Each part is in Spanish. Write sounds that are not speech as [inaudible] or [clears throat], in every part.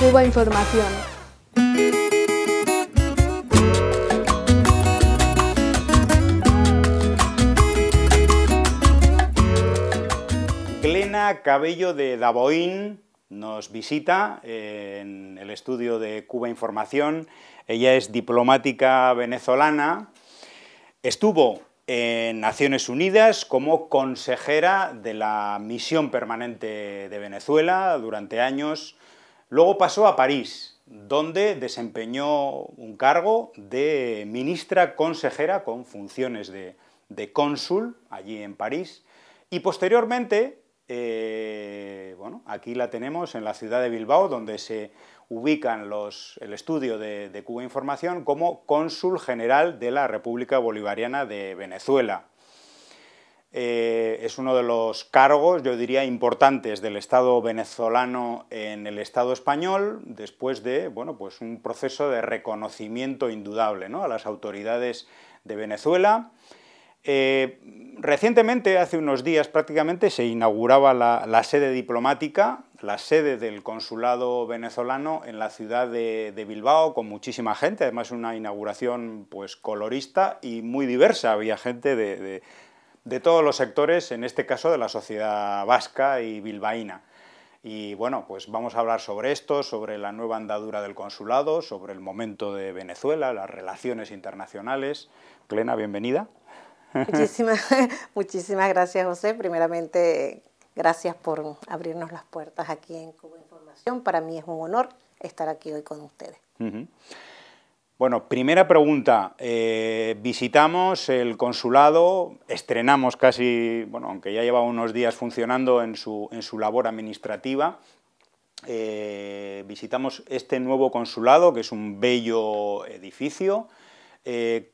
Cuba Información. Glena Cabello de Daboín nos visita eh, en el estudio de Cuba Información. Ella es diplomática venezolana. Estuvo en Naciones Unidas como consejera de la misión permanente de Venezuela durante años Luego pasó a París, donde desempeñó un cargo de ministra consejera con funciones de, cónsul allí en París. Y posteriormente, eh, bueno, aquí la tenemos en la ciudad de Bilbao, donde se ubican los, el estudio de Cuba Información como cónsul general de la República Bolivariana de Venezuela. Eh, es uno de los cargos, yo diría, importantes del Estado venezolano en el Estado español, después de bueno, pues un proceso de reconocimiento indudable a las autoridades de Venezuela. Eh, recientemente, hace unos días prácticamente, se inauguraba la, sede diplomática, la sede del consulado venezolano en la ciudad de, Bilbao, con muchísima gente, además una inauguración pues colorista y muy diversa, había gente de de todos los sectores, en este caso de la sociedad vasca y bilbaína. Y bueno, pues vamos a hablar sobre esto, sobre la nueva andadura del consulado, sobre el momento de Venezuela, las relaciones internacionales. Clena, bienvenida. [laughs] Muchísimas, gracias, José. Primeramente, gracias por abrirnos las puertas aquí en Cuba Información. Para mí es un honor estar aquí hoy con ustedes. Bueno, primera pregunta. Eh, visitamos el consulado, estrenamos casi, bueno, aunque ya lleva unos días funcionando en su, labor administrativa, eh, visitamos este nuevo consulado, que es un bello edificio. Eh,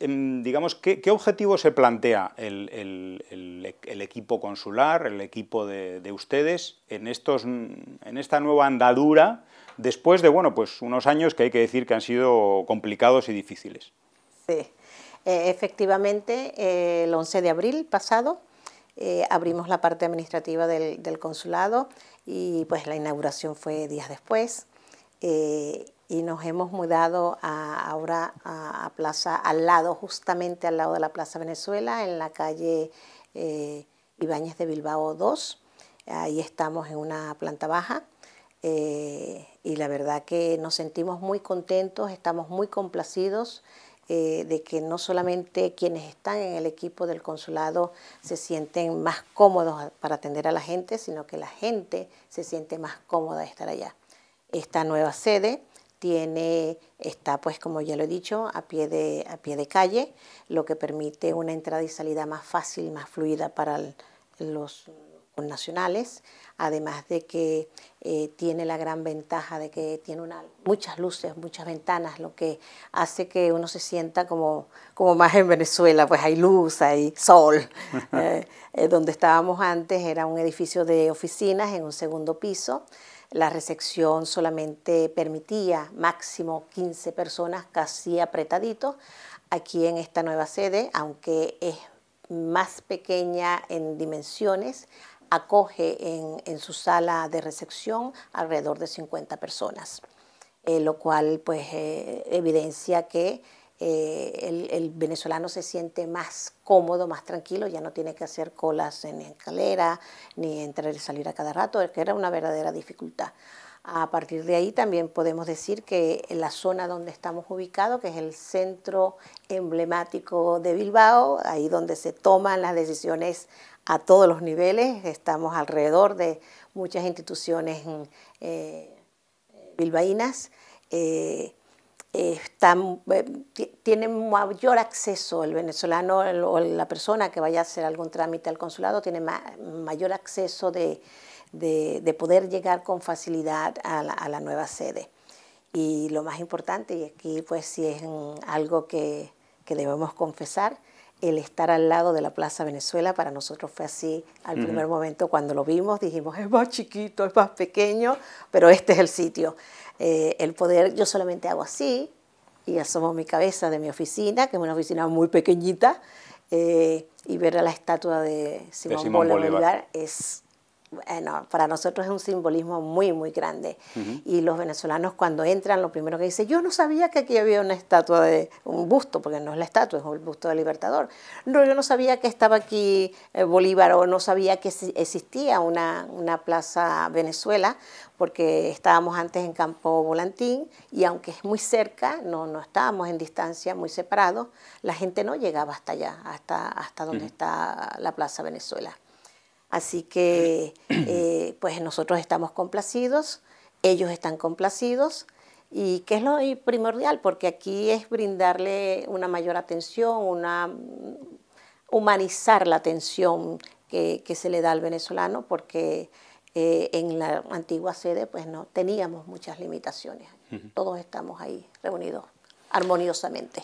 em, digamos, qué, objetivo se plantea el, equipo consular, el equipo de, de ustedes en, estos, en esta nueva andadura después de bueno, pues unos años que hay que decir que han sido complicados y difíciles. Sí, eh, efectivamente, eh, el 11 de abril pasado eh, abrimos la parte administrativa del, consulado y pues la inauguración fue días después y nos hemos mudado ahora a, plaza al lado, justamente al lado de la Plaza Venezuela, en la calle eh, Ibáñez de Bilbao 2. Ahí estamos en una planta baja eh, y la verdad que nos sentimos muy contentos, estamos muy complacidos eh, de que no solamente quienes están en el equipo del consulado se sienten más cómodos para atender a la gente, sino que la gente se siente más cómoda de estar allá. Esta nueva sede tiene, está pues como ya lo he dicho, a pie, de, a pie de calle, lo que permite una entrada y salida más fácil, y más fluida para los nacionales, además de que eh, tiene la gran ventaja de que tiene muchas luces, muchas ventanas, lo que hace que uno se sienta como, más en Venezuela, pues hay luz, hay sol. [laughs] Eh, eh, donde estábamos antes era un edificio de oficinas en un segundo piso. La recepción solamente permitía máximo 15 personas casi apretaditos. Aquí en esta nueva sede, aunque es más pequeña en dimensiones, acoge en, su sala de recepción alrededor de 50 personas, eh, lo cual pues eh, evidencia que eh, el, venezolano se siente más cómodo, más tranquilo, ya no tiene que hacer colas en escalera, ni entrar y salir a cada rato, que era una verdadera dificultad. A partir de ahí también podemos decir que la zona donde estamos ubicados, que es el centro emblemático de Bilbao, ahí donde se toman las decisiones a todos los niveles, estamos alrededor de muchas instituciones eh, eh, bilbaínas, eh, tiene mayor acceso el venezolano o la persona que vaya a hacer algún trámite al consulado, tiene mayor acceso de, poder llegar con facilidad a la, nueva sede. Y lo más importante, y aquí pues sí es algo que, que debemos confesar, el estar al lado de la Plaza Venezuela para nosotros fue así al primer momento cuando lo vimos dijimos es más chiquito es más pequeño pero este es el sitio eh, el poder yo solamente hago así y asomo mi cabeza de mi oficina que es una oficina muy pequeñita eh, y ver a la estatua de Simón, Bolívar, es eh, para nosotros es un simbolismo muy, muy grande. Y los venezolanos cuando entran, lo primero que dicen, yo no sabía que aquí había una estatua de, un busto, porque no es la estatua, es el busto del Libertador. No, yo no sabía que estaba aquí eh, Bolívar o no sabía que existía una, plaza Venezuela, porque estábamos antes en Campo Volantín y aunque es muy cerca, no, no estábamos en distancia, muy separados, la gente no llegaba hasta allá, hasta, hasta donde está la Plaza Venezuela. Así que [clears throat] eh, pues nosotros estamos complacidos, ellos están complacidos y que es lo primordial, porque aquí es brindarle una mayor atención, una humanizar la atención que, se le da al venezolano, porque eh, en la antigua sede pues no teníamos muchas limitaciones. Todos estamos ahí reunidos armoniosamente.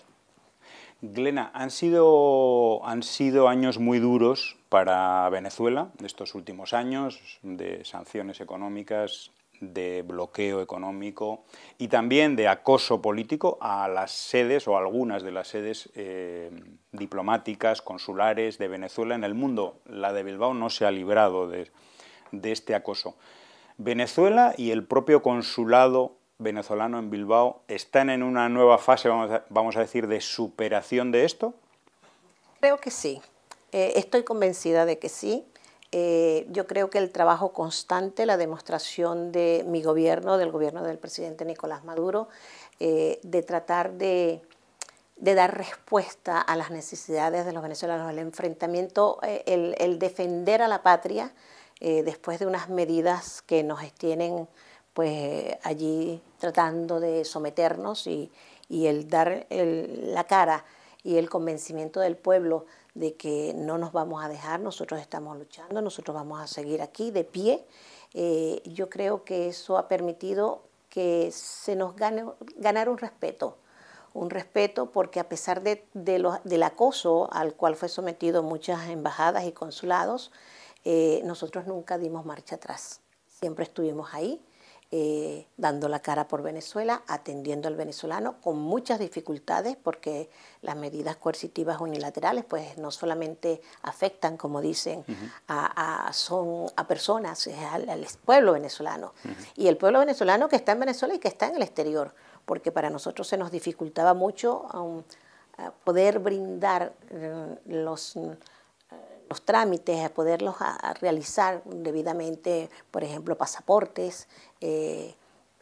Glena, han sido, han sido años muy duros para Venezuela, estos últimos años, de sanciones económicas, de bloqueo económico y también de acoso político a las sedes o algunas de las sedes eh, diplomáticas, consulares de Venezuela en el mundo. La de Bilbao no se ha librado de este acoso. Venezuela y el propio consulado venezolano en Bilbao están en una nueva fase, vamos a, vamos a decir, de superación de esto? Creo que sí. Eh, estoy convencida de que sí. Eh, yo creo que el trabajo constante, la demostración de mi gobierno, del gobierno del presidente Nicolás Maduro, eh, de tratar de, dar respuesta a las necesidades de los venezolanos, el enfrentamiento, el, el defender a la patria después de unas medidas que nos tienen pues allí tratando de someternos y, el dar la cara y el convencimiento del pueblo de que no nos vamos a dejar, nosotros estamos luchando, nosotros vamos a seguir aquí de pie. Eh, yo creo que eso ha permitido que se nos gane, ganar un respeto, un respeto porque a pesar de, del acoso al cual fue sometido muchas embajadas y consulados, eh, nosotros nunca dimos marcha atrás, siempre estuvimos ahí eh, dando la cara por Venezuela, atendiendo al venezolano con muchas dificultades porque las medidas coercitivas unilaterales pues no solamente afectan, como dicen, a, personas, al, al pueblo venezolano. Y el pueblo venezolano que está en Venezuela y que está en el exterior, porque para nosotros se nos dificultaba mucho um, eh, poder brindar mm, mm, eh, los trámites, poderlos realizar debidamente, por ejemplo, pasaportes, eh,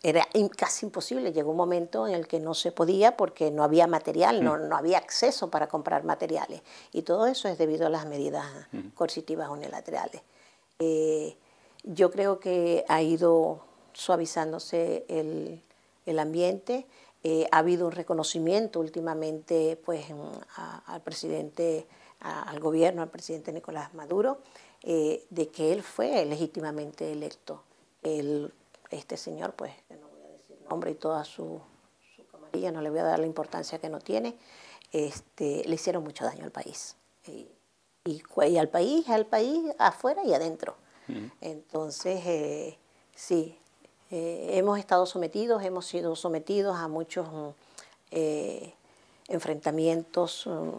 era casi imposible. Llegó un momento en el que no se podía porque no había material, no, mm. no había acceso para comprar materiales. Y todo eso es debido a las medidas mm. coercitivas unilaterales. Eh, yo creo que ha ido suavizándose el, el ambiente. Eh, ha habido un reconocimiento últimamente pues, al presidente, al gobierno, al presidente Nicolás Maduro, de que él fue legítimamente electo. el este señor, pues, que no voy a decir nombre y toda su, camarilla, no le voy a dar la importancia que no tiene, este, le hicieron mucho daño al país. Y, al país, al país, afuera y adentro. Entonces, eh, sí, eh, hemos estado sometidos, hemos sido sometidos a muchos mm, eh, enfrentamientos mm,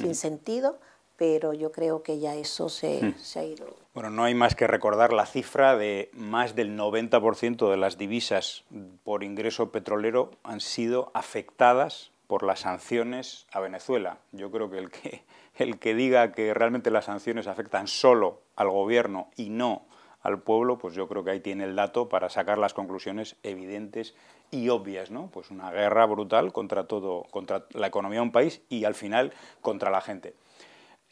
sin sentido pero yo creo que ya eso hmm. se, ha ido. Bueno, no hay más que recordar la cifra de más del 90% de las divisas por ingreso petrolero han sido afectadas por las sanciones a Venezuela. Yo creo que el que, el que diga que realmente las sanciones afectan solo al gobierno y no al pueblo, pues yo creo que ahí tiene el dato para sacar las conclusiones evidentes y obvias, ¿no? Pues una guerra brutal contra todo, contra la economía de un país y al final contra la gente.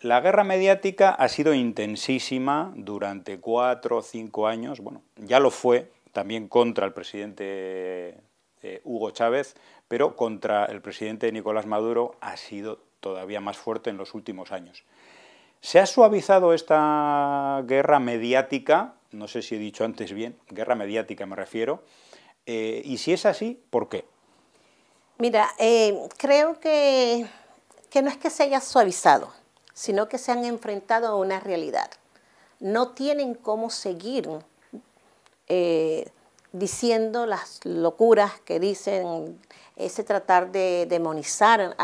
La guerra mediática ha sido intensísima durante cuatro o cinco años, bueno, ya lo fue también contra el presidente eh, Hugo Chávez, pero contra el presidente Nicolás Maduro ha sido todavía más fuerte en los últimos años. Se ha suavizado esta guerra mediática, no sé si he dicho antes bien, guerra mediática me refiero, eh, y si es así, ¿por qué? Mira, eh, creo que no es que se haya suavizado, sino que se han enfrentado a una realidad. No tienen cómo seguir eh, diciendo las locuras que dicen, ese tratar de demonizar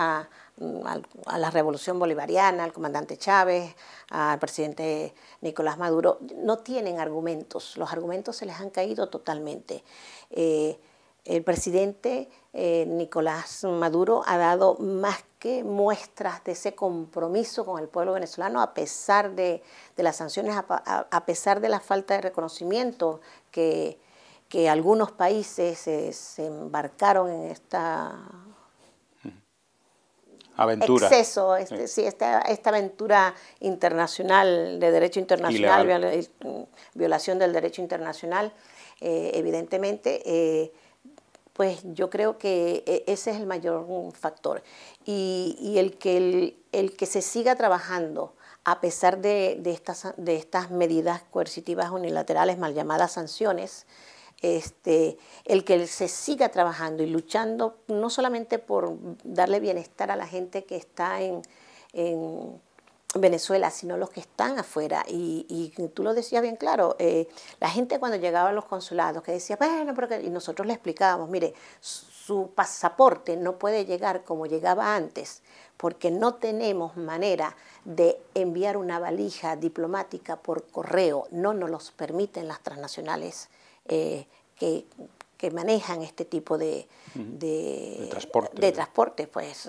mm, a, la revolución bolivariana, al comandante Chávez, al presidente Nicolás Maduro, no tienen argumentos, los argumentos se les han caído totalmente. Eh, el presidente eh, Nicolás Maduro ha dado más que muestras de ese compromiso con el pueblo venezolano, a pesar de, las sanciones, a, pesar de la falta de reconocimiento que, algunos países eh, se embarcaron en esta aventura. Exceso, sí. Este, esta, aventura internacional de derecho internacional, violación del derecho internacional, eh, evidentemente pues yo creo que e-, ese es el mayor factor. Y, el, que el, que se siga trabajando a pesar de, estas, de estas medidas coercitivas unilaterales, mal llamadas sanciones, este, el que se siga trabajando y luchando no solamente por darle bienestar a la gente que está en Venezuela, sino los que están afuera. Y, tú lo decías bien claro, eh, la gente cuando llegaba a los consulados que decía, bueno, pero y nosotros le explicábamos, mire, su pasaporte no puede llegar como llegaba antes, porque no tenemos manera de enviar una valija diplomática por correo, no nos los permiten las transnacionales eh, que, manejan este tipo de, de, de, transporte. de transporte, pues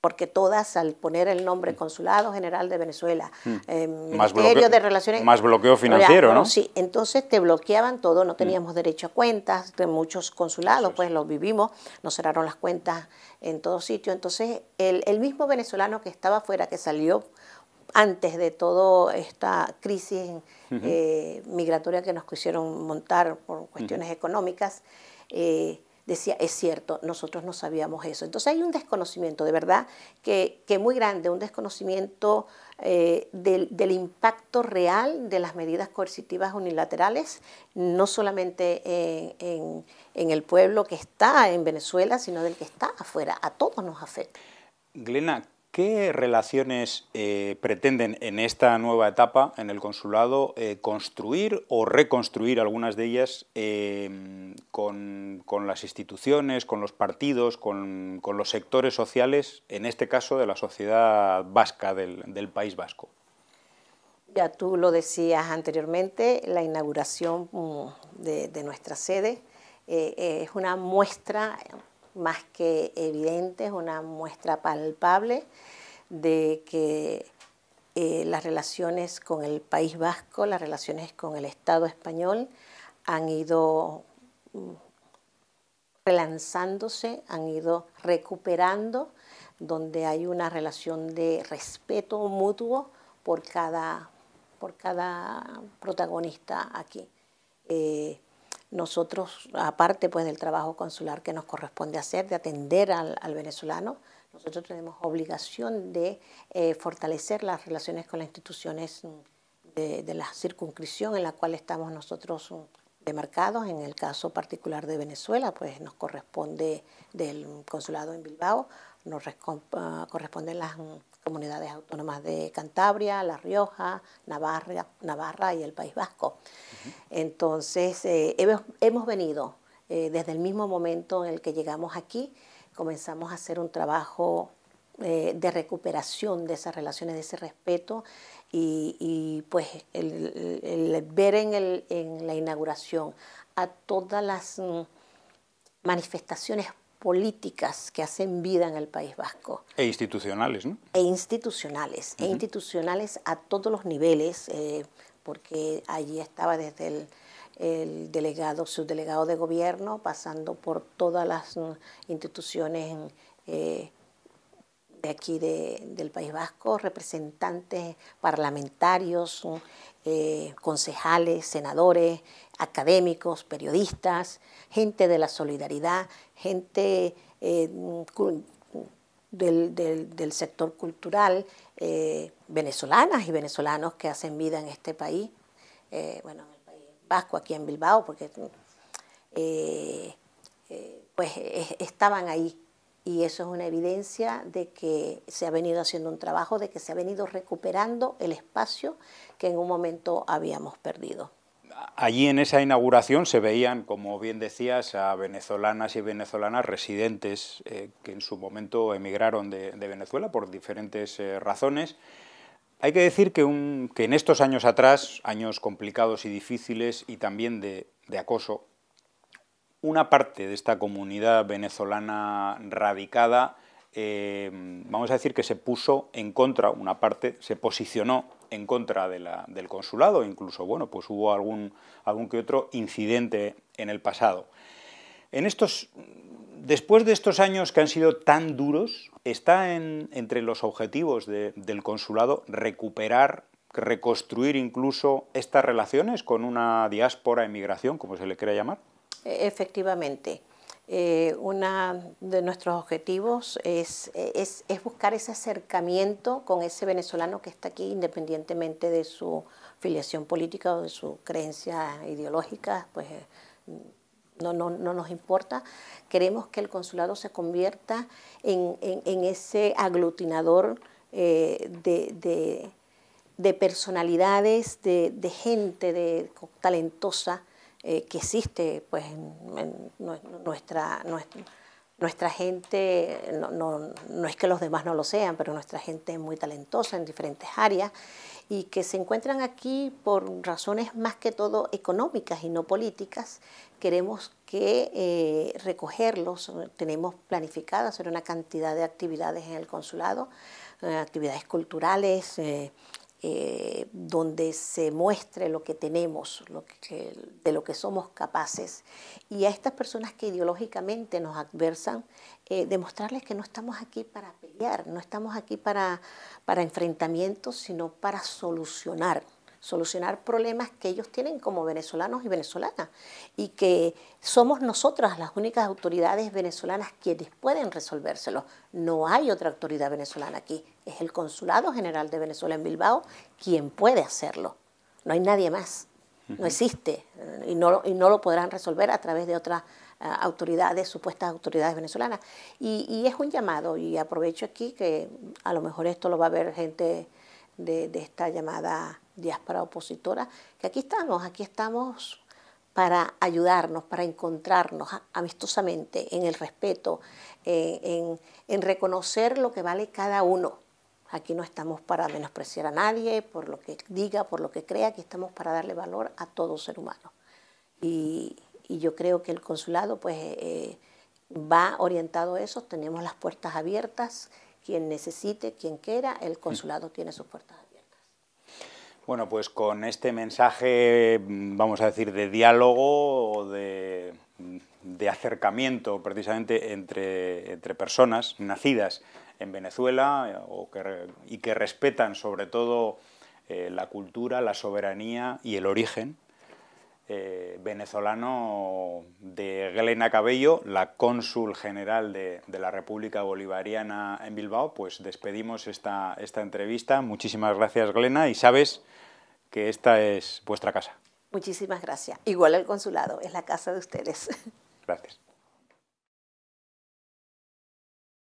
porque todas al poner el nombre mm. Consulado General de Venezuela, mm. eh, más bloqueo, de Relaciones... Más bloqueo financiero, ¿no? Sí, entonces te bloqueaban todo, no mm. teníamos derecho a cuentas, de muchos consulados, pues los vivimos, nos cerraron las cuentas en todo sitio, entonces el, mismo venezolano que estaba afuera, que salió antes de toda esta crisis eh, migratoria que nos quisieron montar por cuestiones económicas, eh, decía, es cierto, nosotros no sabíamos eso. Entonces hay un desconocimiento, de verdad, que, es muy grande, un desconocimiento eh, del, impacto real de las medidas coercitivas unilaterales, no solamente en, el pueblo que está en Venezuela, sino del que está afuera. A todos nos afecta. ¿Qué relaciones eh, pretenden en esta nueva etapa en el consulado eh, construir o reconstruir algunas de ellas eh, con, las instituciones, con los partidos, con, los sectores sociales, en este caso de la sociedad vasca, del, País Vasco? Ya tú lo decías anteriormente, la inauguración mm, de, de nuestra sede es una muestra más que evidente, es una muestra palpable de que eh, las relaciones con el País Vasco, las relaciones con el Estado español han ido mm, relanzándose, han ido recuperando, donde hay una relación de respeto mutuo por cada, protagonista aquí. Eh, nosotros, aparte pues del trabajo consular que nos corresponde hacer, de atender al, venezolano, nosotros tenemos obligación de eh, fortalecer las relaciones con las instituciones mm, de, de, la circunscripción en la cual estamos nosotros mm, demarcados. En el caso particular de Venezuela, pues nos corresponde del consulado en Bilbao, nos ah, corresponden las mm, comunidades autónomas de Cantabria, La Rioja, Navarra, y el País Vasco. Entonces, eh, hemos, venido eh, desde el mismo momento en el que llegamos aquí, comenzamos a hacer un trabajo eh, de recuperación de esas relaciones, de ese respeto y, pues el, ver en, en la inauguración a todas las mm, manifestaciones políticas que hacen vida en el País Vasco. E institucionales, ¿no? E institucionales, e institucionales a todos los niveles, eh, porque allí estaba desde el, el delegado, subdelegado de gobierno, pasando por todas las mm, instituciones eh, de aquí del País Vasco, representantes parlamentarios, mm, eh, concejales, senadores, académicos, periodistas, gente de la solidaridad, gente eh, del, sector cultural, eh, venezolanas y venezolanos que hacen vida en este país, bueno, en el País Vasco, aquí en Bilbao, porque pues estaban ahí y eso es una evidencia de que se ha venido haciendo un trabajo, de que se ha venido recuperando el espacio que en un momento habíamos perdido. Allí en esa inauguración se veían, como bien decías, a venezolanas y venezolanas residentes eh, que en su momento emigraron de, Venezuela por diferentes eh, razones. Hay que decir que, en estos años atrás, años complicados y difíciles y también de acoso una parte de esta comunidad venezolana radicada, eh, vamos a decir que se puso en contra, una parte se posicionó en contra la, del consulado, incluso bueno, pues hubo algún, algún que otro incidente en el pasado. En estos, después de estos años que han sido tan duros, está entre los objetivos del consulado recuperar, reconstruir incluso estas relaciones con una diáspora, emigración, como se le quiera llamar. E, efectivamente. Eh, uno de nuestros objetivos es, buscar ese acercamiento con ese venezolano que está aquí, independientemente de su filiación política o de su creencia ideológica, pues eh, no, nos importa. Queremos que el consulado se convierta en, ese aglutinador eh, de, de, personalidades, de, de gente talentosa eh, que existe pues, en, nuestra, nuestra, gente, no, es que los demás no lo sean, pero nuestra gente es muy talentosa en diferentes áreas y que se encuentran aquí por razones más que todo económicas y no políticas. Queremos que eh, recogerlos, tenemos planificada hacer una cantidad de actividades en el consulado, eh, actividades culturales, eh, donde se muestre lo que tenemos, lo que, de lo que somos capaces. Y a estas personas que ideológicamente nos adversan, eh, demostrarles que no estamos aquí para pelear, no estamos aquí para, para enfrentamientos, sino para solucionar solucionar problemas que ellos tienen como venezolanos y venezolanas y que somos nosotras las únicas autoridades venezolanas quienes pueden resolvérselos. No hay otra autoridad venezolana aquí, es el Consulado General de Venezuela en Bilbao quien puede hacerlo, no hay nadie más, no existe y no, y no lo podrán resolver a través de otras eh, autoridades, supuestas autoridades venezolanas. Y, y es un llamado y aprovecho aquí que a lo mejor esto lo va a ver gente... De, de, esta llamada diáspora opositora, que aquí estamos, aquí estamos para ayudarnos, para encontrarnos amistosamente, en el respeto, eh, en, reconocer lo que vale cada uno. Aquí no estamos para menospreciar a nadie por lo que diga, por lo que crea, aquí estamos para darle valor a todo ser humano. Y, yo creo que el consulado pues eh, eh, va orientado a eso, tenemos las puertas abiertas, quien necesite, quien quiera, el consulado tiene sus puertas abiertas. Bueno, pues con este mensaje, mm, vamos a decir, de diálogo o de, mm, acercamiento precisamente entre, personas nacidas en Venezuela eh, y que respetan sobre todo eh, la cultura, la soberanía y el origen eh, venezolano de Glena Cabello, la cónsul general de, la República Bolivariana en Bilbao, pues despedimos esta, esta entrevista. Muchísimas gracias, Glena, y sabes que esta es vuestra casa. Muchísimas gracias. Igual el consulado, es la casa de ustedes. Gracias.